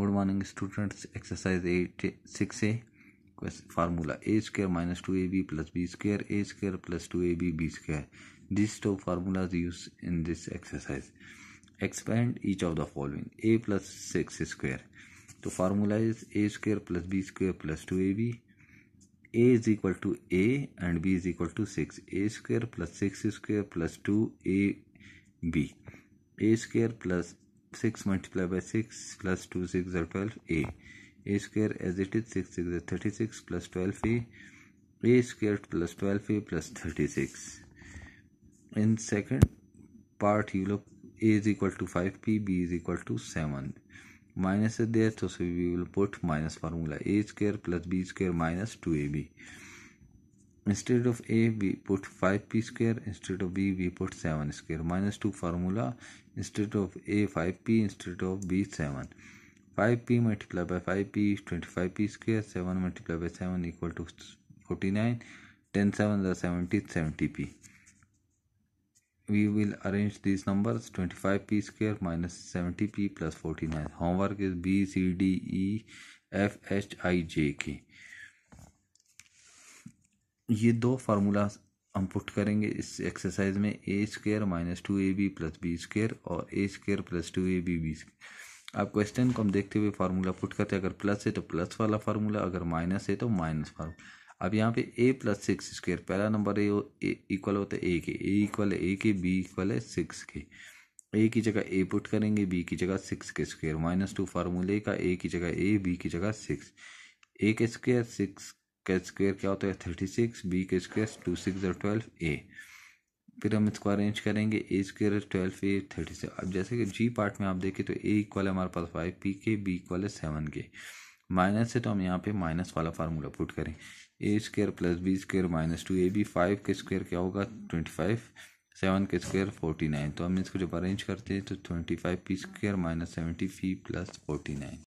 good morning students exercise eight six A formula A square minus two A B plus B square A square plus two A B B square this two formulas use in this exercise expand each of the following A plus six square तो formula is A square plus B square plus two A B A is equal to A and B is equal to six A square plus six square plus two A B A square plus six multiply by six plus two six जर twelve A A square as it is six six thirty six plus twelve A A square plus twelve A plus thirty six in second part you look A is equal to five P B is equal to seven minus there तो we will put minus formula A square plus B square minus two A B instead of a we put 5p square instead of b we put 7 square minus 2 formula instead of a 5p instead of b 7 5p multiplied by 5p is 25p square 7 multiplied by 7 equal to 49 10 7 are 70 70p we will arrange these numbers 25p square minus 70p plus 49 homework is b c d e f h i j k ये दो formula हम put करेंगे इस exercise में A square minus two A B plus B square और A square plus two A B B आप question को हम देखते हुए फार्मूला पुट करते हैं अगर प्लस है तो प्लस वाला फार्मूला अगर माइनस है तो माइनस फार्मूला अब यहाँ पे ए प्लस सिक्स स्क्वेयर पहला नंबर ए इक्वल होता है ए के ए इक्वल है ए के बी इक्वल है सिक्स के ए की जगह ए पुट करेंगे बी की जगह सिक्स के स्क्वेयर माइनस टू फार्मूले का ए की जगह ए बी की जगह सिक्स ए के स्क्वेयर सिक्स का स्क्वेयर क्या होता है थर्टी सिक्स बी का स्क्वेयर टू सिक्स और ट्वेल्व ए फिर हम इसको अरेंज करेंगे A square twelve A thirty six अब जैसे कि जी पार्ट में आप देखें तो ए इक्वल है हमारे पास फाइव पी के बी इक्वल है सेवन के माइनस है तो हम यहाँ पे माइनस वाला फार्मूला पुट करें A square plus B square minus two A B five के स्क्वेयर क्या होगा ट्वेंटी फाइव सेवन के स्क्वेयर फोर्टी नाइन तो हम इसको जब अरेंज करते हैं तो twenty five P square minus seventy P plus forty nine